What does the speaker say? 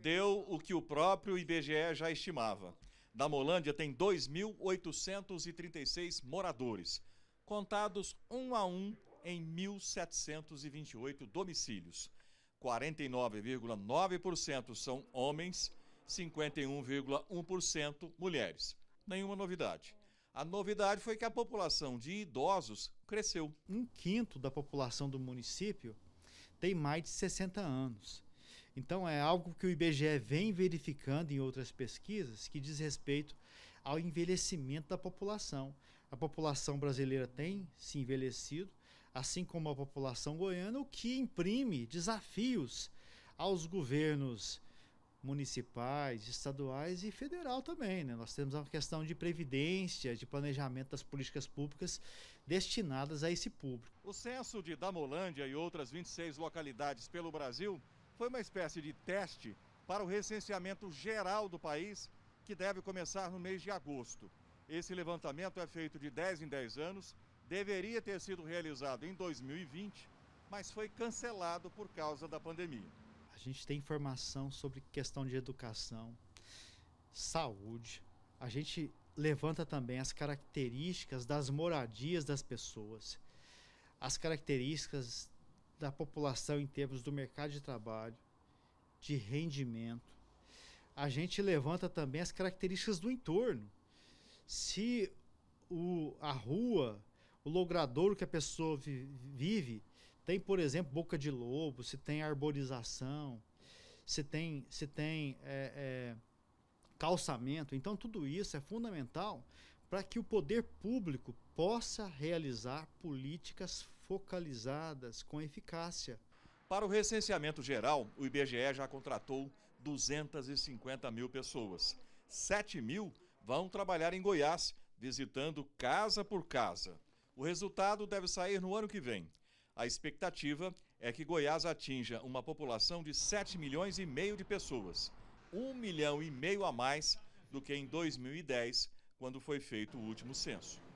deu o que o próprio IBGE já estimava. Molândia tem 2.836 moradores, contados um a um em 1.728 domicílios. 49,9% são homens, 51,1% mulheres. Nenhuma novidade. A novidade foi que a população de idosos cresceu. Um quinto da população do município tem mais de 60 anos. Então, é algo que o IBGE vem verificando em outras pesquisas que diz respeito ao envelhecimento da população. A população brasileira tem se envelhecido, assim como a população goiana, o que imprime desafios aos governos municipais, estaduais e federal também. Né? Nós temos a questão de previdência, de planejamento das políticas públicas destinadas a esse público. O censo de Damolândia e outras 26 localidades pelo Brasil foi uma espécie de teste para o recenseamento geral do país, que deve começar no mês de agosto. Esse levantamento é feito de 10 em 10 anos, deveria ter sido realizado em 2020, mas foi cancelado por causa da pandemia. A gente tem informação sobre questão de educação, saúde, a gente levanta também as características das moradias das pessoas, as características da população em termos do mercado de trabalho, de rendimento. A gente levanta também as características do entorno. Se o, a rua, o logradouro que a pessoa vive, tem, por exemplo, boca de lobo, se tem arborização, se tem, se tem é, é, calçamento. Então, tudo isso é fundamental para que o poder público possa realizar políticas focalizadas com eficácia. Para o recenseamento geral, o IBGE já contratou 250 mil pessoas. 7 mil vão trabalhar em Goiás, visitando casa por casa. O resultado deve sair no ano que vem. A expectativa é que Goiás atinja uma população de 7 milhões e meio de pessoas, 1 milhão e meio a mais do que em 2010, quando foi feito o último censo.